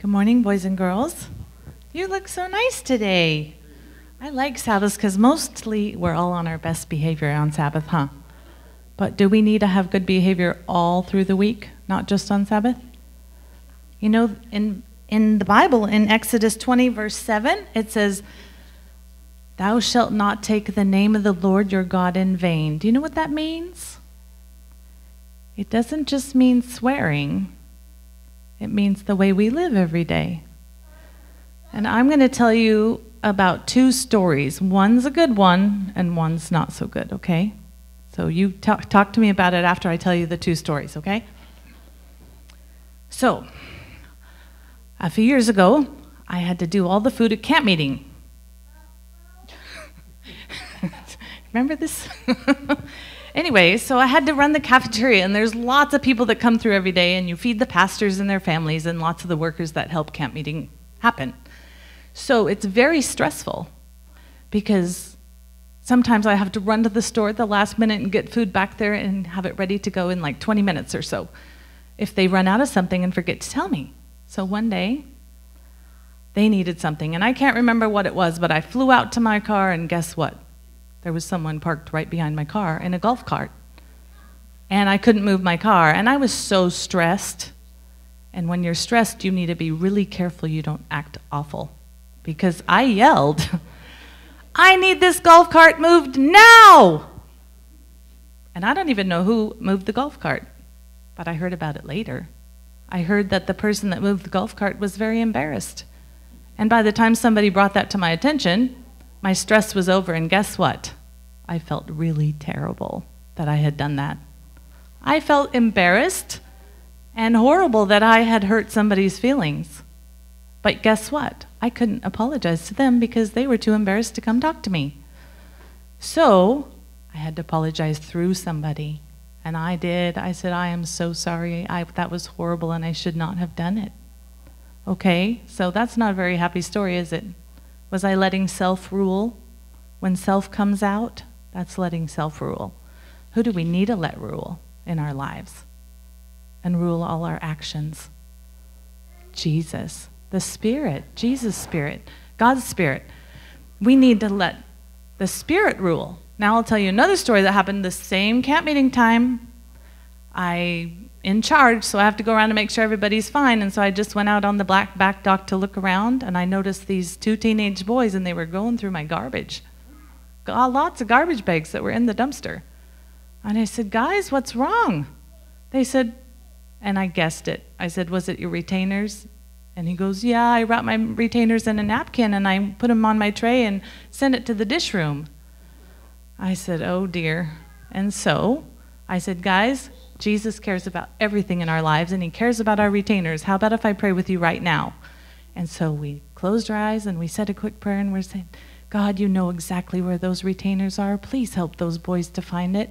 Good morning, boys and girls. You look so nice today. I like Sabbaths because mostly we're all on our best behavior on Sabbath, huh? But do we need to have good behavior all through the week, not just on Sabbath? You know, in, in the Bible, in Exodus 20, verse 7, it says, Thou shalt not take the name of the Lord your God in vain. Do you know what that means? It doesn't just mean swearing, it means the way we live every day. And I'm going to tell you about two stories. One's a good one, and one's not so good, okay? So you talk, talk to me about it after I tell you the two stories, okay? So, a few years ago, I had to do all the food at camp meeting. Remember this? Anyway, so I had to run the cafeteria, and there's lots of people that come through every day, and you feed the pastors and their families and lots of the workers that help camp meeting happen. So it's very stressful because sometimes I have to run to the store at the last minute and get food back there and have it ready to go in like 20 minutes or so if they run out of something and forget to tell me. So one day, they needed something, and I can't remember what it was, but I flew out to my car, and guess what? There was someone parked right behind my car in a golf cart. And I couldn't move my car. And I was so stressed. And when you're stressed, you need to be really careful you don't act awful. Because I yelled, I need this golf cart moved now! And I don't even know who moved the golf cart, but I heard about it later. I heard that the person that moved the golf cart was very embarrassed. And by the time somebody brought that to my attention, my stress was over, and guess what? I felt really terrible that I had done that. I felt embarrassed and horrible that I had hurt somebody's feelings. But guess what? I couldn't apologize to them because they were too embarrassed to come talk to me. So I had to apologize through somebody. And I did. I said, I am so sorry. I, that was horrible and I should not have done it. Okay, so that's not a very happy story, is it? Was I letting self rule? When self comes out, that's letting self rule. Who do we need to let rule in our lives and rule all our actions? Jesus, the Spirit, Jesus' Spirit, God's Spirit. We need to let the Spirit rule. Now I'll tell you another story that happened the same camp meeting time. I in charge, so I have to go around and make sure everybody's fine. And so I just went out on the black back dock to look around, and I noticed these two teenage boys, and they were going through my garbage. Got uh, lots of garbage bags that were in the dumpster. And I said, Guys, what's wrong? They said, and I guessed it. I said, Was it your retainers? And he goes, Yeah, I wrapped my retainers in a napkin and I put them on my tray and sent it to the dish room. I said, Oh dear. And so I said, Guys, Jesus cares about everything in our lives and he cares about our retainers. How about if I pray with you right now? And so we closed our eyes and we said a quick prayer and we're saying, God, you know exactly where those retainers are. Please help those boys to find it.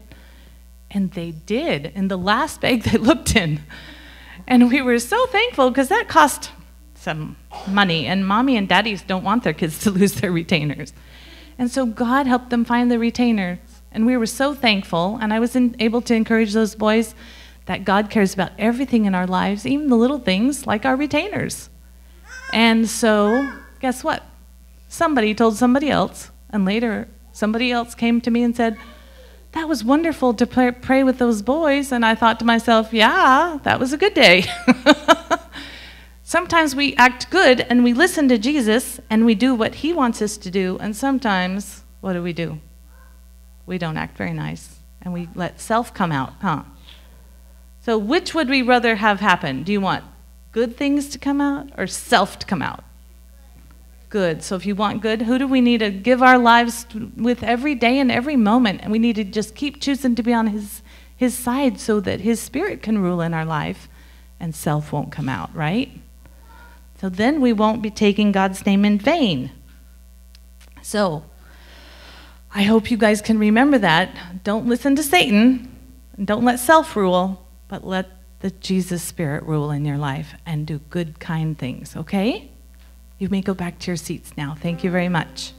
And they did in the last bag they looked in. And we were so thankful because that cost some money. And mommy and daddies don't want their kids to lose their retainers. And so God helped them find the retainer and we were so thankful, and I was in, able to encourage those boys that God cares about everything in our lives, even the little things like our retainers. And so, guess what? Somebody told somebody else, and later somebody else came to me and said, That was wonderful to pray, pray with those boys. And I thought to myself, Yeah, that was a good day. sometimes we act good and we listen to Jesus and we do what he wants us to do, and sometimes, what do we do? we don't act very nice, and we let self come out, huh? So, which would we rather have happen? Do you want good things to come out or self to come out? Good. So, if you want good, who do we need to give our lives with every day and every moment? And we need to just keep choosing to be on His, his side so that His Spirit can rule in our life and self won't come out, right? So, then we won't be taking God's name in vain. So, I hope you guys can remember that. Don't listen to Satan. Don't let self rule, but let the Jesus Spirit rule in your life and do good, kind things, okay? You may go back to your seats now. Thank you very much.